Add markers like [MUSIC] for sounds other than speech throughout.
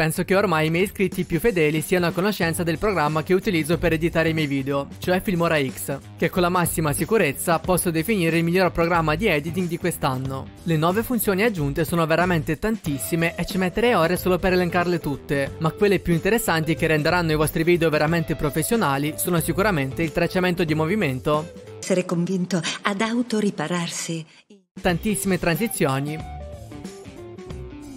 Penso che ormai i miei iscritti più fedeli siano a conoscenza del programma che utilizzo per editare i miei video, cioè Filmora X, che con la massima sicurezza posso definire il miglior programma di editing di quest'anno. Le nuove funzioni aggiunte sono veramente tantissime e ci metterei ore solo per elencarle tutte, ma quelle più interessanti che renderanno i vostri video veramente professionali sono sicuramente il tracciamento di movimento, essere convinto ad autoripararsi, tantissime transizioni,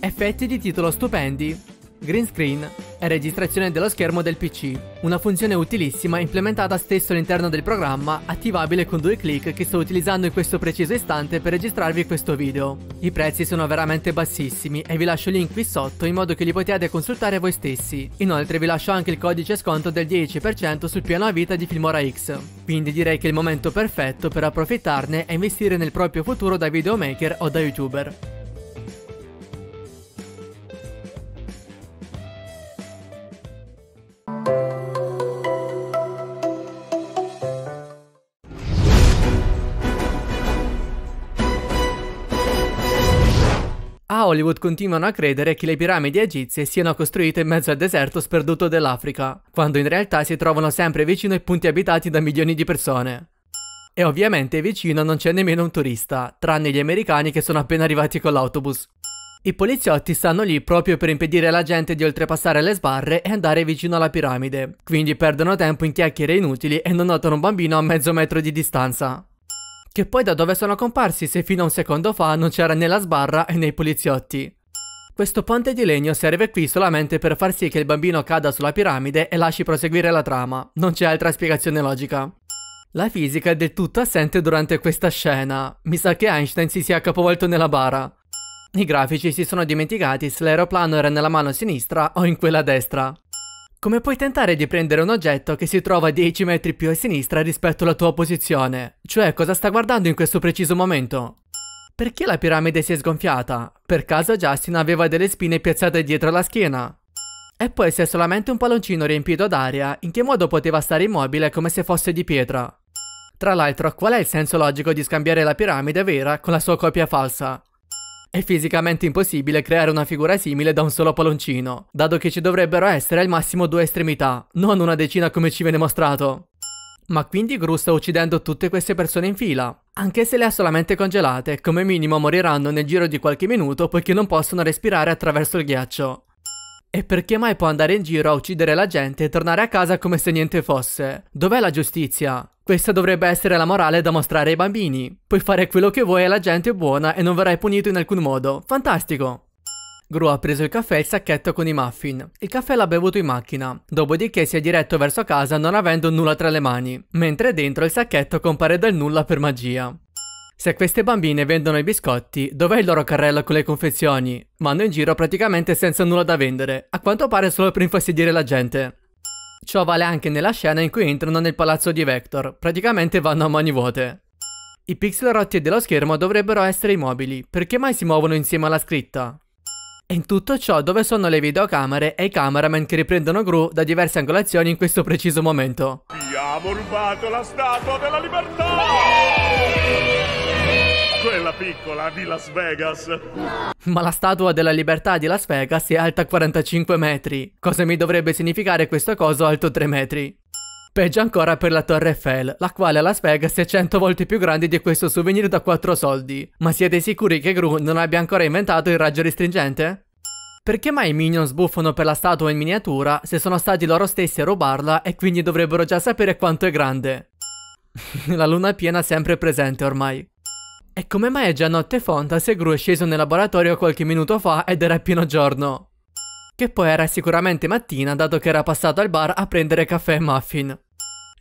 effetti di titolo stupendi, green screen e registrazione dello schermo del PC, una funzione utilissima implementata stesso all'interno del programma, attivabile con due clic che sto utilizzando in questo preciso istante per registrarvi questo video. I prezzi sono veramente bassissimi e vi lascio il link qui sotto in modo che li potete consultare voi stessi. Inoltre vi lascio anche il codice sconto del 10% sul piano a vita di Filmora X. Quindi direi che è il momento perfetto per approfittarne e investire nel proprio futuro da videomaker o da youtuber. Hollywood continuano a credere che le piramidi egizie siano costruite in mezzo al deserto sperduto dell'Africa, quando in realtà si trovano sempre vicino ai punti abitati da milioni di persone. E ovviamente vicino non c'è nemmeno un turista, tranne gli americani che sono appena arrivati con l'autobus. I poliziotti stanno lì proprio per impedire alla gente di oltrepassare le sbarre e andare vicino alla piramide, quindi perdono tempo in chiacchiere inutili e non notano un bambino a mezzo metro di distanza che poi da dove sono comparsi se fino a un secondo fa non c'era né la sbarra né i poliziotti. Questo ponte di legno serve qui solamente per far sì che il bambino cada sulla piramide e lasci proseguire la trama, non c'è altra spiegazione logica. La fisica è del tutto assente durante questa scena, mi sa che Einstein si sia capovolto nella bara. I grafici si sono dimenticati se l'aeroplano era nella mano sinistra o in quella destra come puoi tentare di prendere un oggetto che si trova 10 metri più a sinistra rispetto alla tua posizione, cioè cosa sta guardando in questo preciso momento. Perché la piramide si è sgonfiata? Per caso Justin aveva delle spine piazzate dietro la schiena. E poi se è solamente un palloncino riempito d'aria, in che modo poteva stare immobile come se fosse di pietra? Tra l'altro, qual è il senso logico di scambiare la piramide vera con la sua copia falsa? È fisicamente impossibile creare una figura simile da un solo palloncino, dato che ci dovrebbero essere al massimo due estremità, non una decina come ci viene mostrato. Ma quindi Gru sta uccidendo tutte queste persone in fila. Anche se le ha solamente congelate, come minimo moriranno nel giro di qualche minuto poiché non possono respirare attraverso il ghiaccio. E perché mai può andare in giro a uccidere la gente e tornare a casa come se niente fosse? Dov'è la giustizia? Questa dovrebbe essere la morale da mostrare ai bambini. Puoi fare quello che vuoi la gente è buona e non verrai punito in alcun modo. Fantastico! Gru ha preso il caffè e il sacchetto con i muffin. Il caffè l'ha bevuto in macchina, dopodiché si è diretto verso casa non avendo nulla tra le mani, mentre dentro il sacchetto compare dal nulla per magia. Se queste bambine vendono i biscotti, dov'è il loro carrello con le confezioni? Vanno in giro praticamente senza nulla da vendere, a quanto pare solo per infastidire la gente. Ciò vale anche nella scena in cui entrano nel palazzo di Vector, praticamente vanno a mani vuote. I pixel rotti dello schermo dovrebbero essere immobili, perché mai si muovono insieme alla scritta? E in tutto ciò dove sono le videocamere e i cameraman che riprendono Gru da diverse angolazioni in questo preciso momento? Abbiamo rubato la statua della libertà! Quella piccola di Las Vegas. Ma la statua della libertà di Las Vegas è alta 45 metri. Cosa mi dovrebbe significare questo coso alto 3 metri? Peggio ancora per la Torre Eiffel, la quale a Las Vegas è 100 volte più grande di questo souvenir da 4 soldi. Ma siete sicuri che Gru non abbia ancora inventato il raggio restringente? Perché mai i Minions buffano per la statua in miniatura se sono stati loro stessi a rubarla e quindi dovrebbero già sapere quanto è grande? [LAUGHS] la luna piena è sempre presente ormai. E come mai è già notte fonda se Gru è sceso nel laboratorio qualche minuto fa ed era pieno giorno? Che poi era sicuramente mattina dato che era passato al bar a prendere caffè e muffin.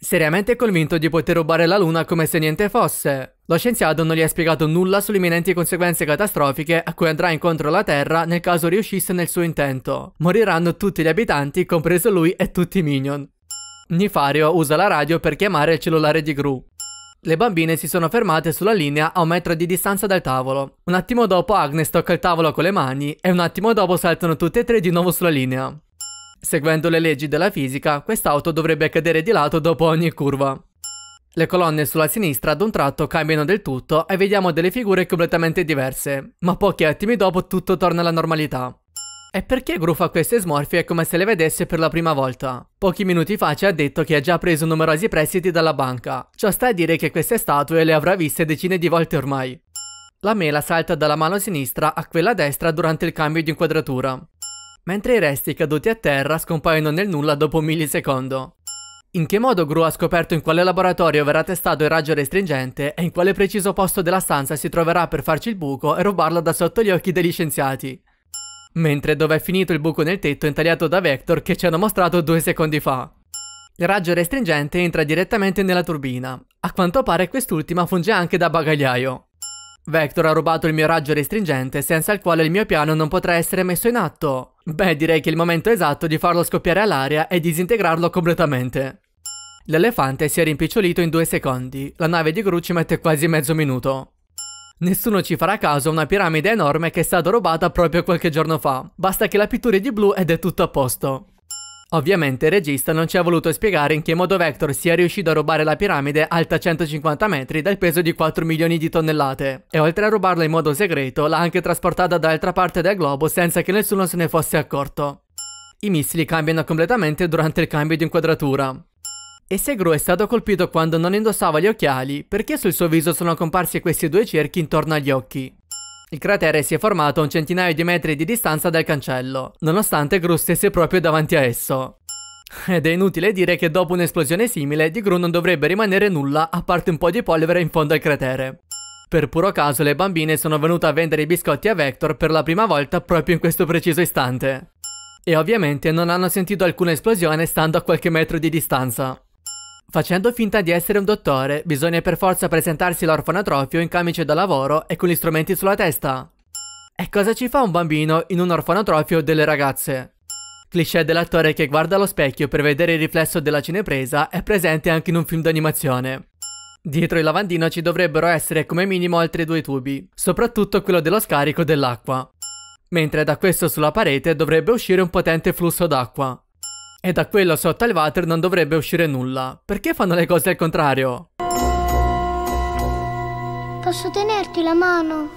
Seriamente convinto di poter rubare la luna come se niente fosse, lo scienziato non gli ha spiegato nulla sulle imminenti conseguenze catastrofiche a cui andrà incontro la Terra nel caso riuscisse nel suo intento. Moriranno tutti gli abitanti, compreso lui e tutti i minion. Nifario usa la radio per chiamare il cellulare di Gru. Le bambine si sono fermate sulla linea a un metro di distanza dal tavolo. Un attimo dopo Agnes tocca il tavolo con le mani e un attimo dopo saltano tutte e tre di nuovo sulla linea. Seguendo le leggi della fisica, quest'auto dovrebbe cadere di lato dopo ogni curva. Le colonne sulla sinistra ad un tratto cambiano del tutto e vediamo delle figure completamente diverse, ma pochi attimi dopo tutto torna alla normalità. E perché Gru fa queste smorfie come se le vedesse per la prima volta. Pochi minuti fa ci ha detto che ha già preso numerosi prestiti dalla banca. Ciò sta a dire che queste statue le avrà viste decine di volte ormai. La mela salta dalla mano sinistra a quella destra durante il cambio di inquadratura. Mentre i resti caduti a terra scompaiono nel nulla dopo un millisecondo. In che modo Gru ha scoperto in quale laboratorio verrà testato il raggio restringente e in quale preciso posto della stanza si troverà per farci il buco e rubarlo da sotto gli occhi degli scienziati? mentre dove è finito il buco nel tetto intagliato da Vector che ci hanno mostrato due secondi fa. Il raggio restringente entra direttamente nella turbina. A quanto pare quest'ultima funge anche da bagagliaio. Vector ha rubato il mio raggio restringente senza il quale il mio piano non potrà essere messo in atto. Beh, direi che il momento esatto di farlo scoppiare all'aria e disintegrarlo completamente. L'elefante si è rimpicciolito in due secondi, la nave di Gru ci mette quasi mezzo minuto. Nessuno ci farà caso a una piramide enorme che è stata rubata proprio qualche giorno fa. Basta che la pittura è di blu ed è tutto a posto. Ovviamente il regista non ci ha voluto spiegare in che modo Vector sia riuscito a rubare la piramide alta 150 metri dal peso di 4 milioni di tonnellate e oltre a rubarla in modo segreto l'ha anche trasportata dall'altra parte del globo senza che nessuno se ne fosse accorto. I missili cambiano completamente durante il cambio di inquadratura. E Segru è stato colpito quando non indossava gli occhiali perché sul suo viso sono comparsi questi due cerchi intorno agli occhi. Il cratere si è formato a un centinaio di metri di distanza dal cancello, nonostante Gru stesse proprio davanti a esso. Ed è inutile dire che dopo un'esplosione simile di Gru non dovrebbe rimanere nulla a parte un po' di polvere in fondo al cratere. Per puro caso le bambine sono venute a vendere i biscotti a Vector per la prima volta proprio in questo preciso istante. E ovviamente non hanno sentito alcuna esplosione stando a qualche metro di distanza. Facendo finta di essere un dottore, bisogna per forza presentarsi all'orfanotrofio in camice da lavoro e con gli strumenti sulla testa. E cosa ci fa un bambino in un orfanotrofio delle ragazze? Cliché dell'attore che guarda allo specchio per vedere il riflesso della cinepresa è presente anche in un film d'animazione. Dietro il lavandino ci dovrebbero essere come minimo altri due tubi, soprattutto quello dello scarico dell'acqua. Mentre da questo sulla parete dovrebbe uscire un potente flusso d'acqua. E da quello sotto al water non dovrebbe uscire nulla. Perché fanno le cose al contrario? Posso tenerti la mano?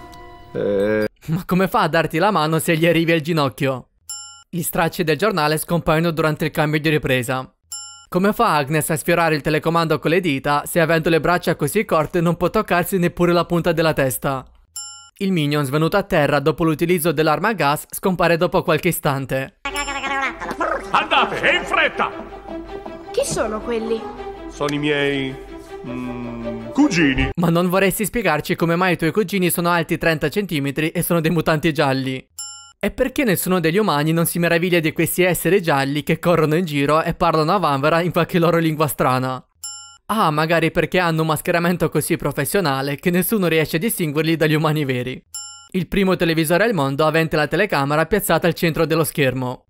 Eh... Ma come fa a darti la mano se gli arrivi al ginocchio? Gli stracci del giornale scompaiono durante il cambio di ripresa. Come fa Agnes a sfiorare il telecomando con le dita se avendo le braccia così corte non può toccarsi neppure la punta della testa? Il minion svenuto a terra dopo l'utilizzo dell'arma a gas scompare dopo qualche istante barattolo. Andate, in fretta! Chi sono quelli? Sono i miei... Mm, cugini. Ma non vorresti spiegarci come mai i tuoi cugini sono alti 30 cm e sono dei mutanti gialli? E perché nessuno degli umani non si meraviglia di questi esseri gialli che corrono in giro e parlano a vanvera in qualche loro lingua strana? Ah, magari perché hanno un mascheramento così professionale che nessuno riesce a distinguerli dagli umani veri. Il primo televisore al mondo avente la telecamera piazzata al centro dello schermo.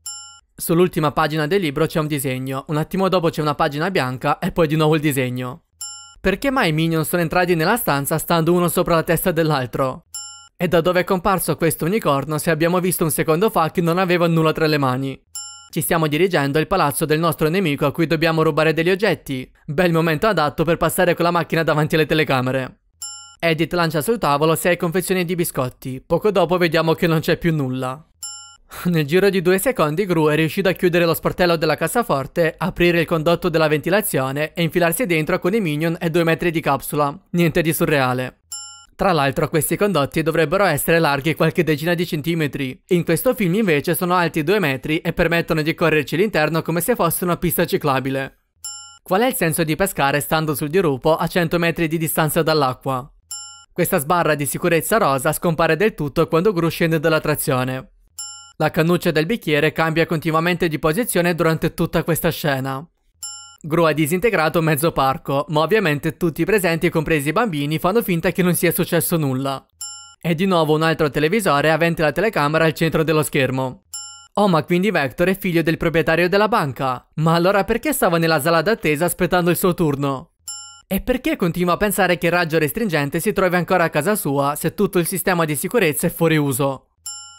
Sull'ultima pagina del libro c'è un disegno, un attimo dopo c'è una pagina bianca e poi di nuovo il disegno. Perché mai i minion sono entrati nella stanza stando uno sopra la testa dell'altro? E da dove è comparso questo unicorno se abbiamo visto un secondo fa che non aveva nulla tra le mani? Ci stiamo dirigendo al palazzo del nostro nemico a cui dobbiamo rubare degli oggetti. Bel momento adatto per passare con la macchina davanti alle telecamere. Edith lancia sul tavolo sei confezioni di biscotti. Poco dopo vediamo che non c'è più nulla. [LAUGHS] Nel giro di due secondi Gru è riuscito a chiudere lo sportello della cassaforte, aprire il condotto della ventilazione e infilarsi dentro con i minion e due metri di capsula. Niente di surreale. Tra l'altro questi condotti dovrebbero essere larghi qualche decina di centimetri. In questo film invece sono alti due metri e permettono di correrci l'interno come se fosse una pista ciclabile. Qual è il senso di pescare stando sul dirupo a 100 metri di distanza dall'acqua? Questa sbarra di sicurezza rosa scompare del tutto quando Gru scende dalla trazione. La cannuccia del bicchiere cambia continuamente di posizione durante tutta questa scena. Gru ha disintegrato mezzo parco, ma ovviamente tutti i presenti, compresi i bambini, fanno finta che non sia successo nulla. E di nuovo un altro televisore avente la telecamera al centro dello schermo. Oh, ma quindi Vector è figlio del proprietario della banca. Ma allora perché stava nella sala d'attesa aspettando il suo turno? E perché continua a pensare che il raggio restringente si trovi ancora a casa sua se tutto il sistema di sicurezza è fuori uso?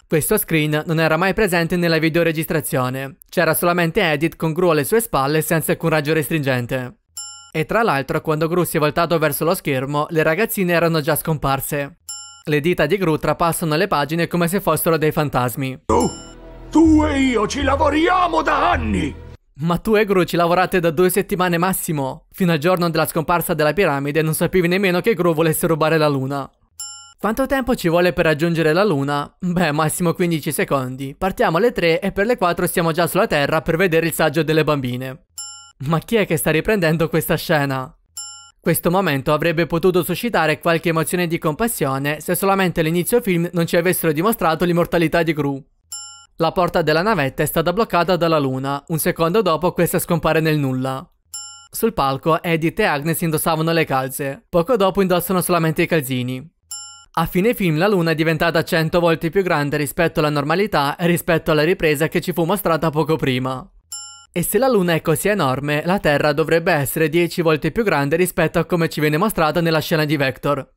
Questo screen non era mai presente nella videoregistrazione, c'era solamente Edith con Gru alle sue spalle senza alcun raggio restringente. E tra l'altro quando Gru si è voltato verso lo schermo, le ragazzine erano già scomparse. Le dita di Gru trapassano le pagine come se fossero dei fantasmi. Tu, tu e io ci lavoriamo da anni! Ma tu e Gru ci lavorate da due settimane massimo. Fino al giorno della scomparsa della piramide non sapevi nemmeno che Gru volesse rubare la luna. Quanto tempo ci vuole per raggiungere la Luna? Beh, massimo 15 secondi. Partiamo alle 3 e per le 4 siamo già sulla Terra per vedere il saggio delle bambine. Ma chi è che sta riprendendo questa scena? Questo momento avrebbe potuto suscitare qualche emozione di compassione se solamente all'inizio film non ci avessero dimostrato l'immortalità di Gru. La porta della navetta è stata bloccata dalla Luna, un secondo dopo questa scompare nel nulla. Sul palco Edith e Agnes indossavano le calze, poco dopo indossano solamente i calzini. A fine film la Luna è diventata 100 volte più grande rispetto alla normalità e rispetto alla ripresa che ci fu mostrata poco prima. E se la Luna è così enorme, la Terra dovrebbe essere 10 volte più grande rispetto a come ci viene mostrata nella scena di Vector.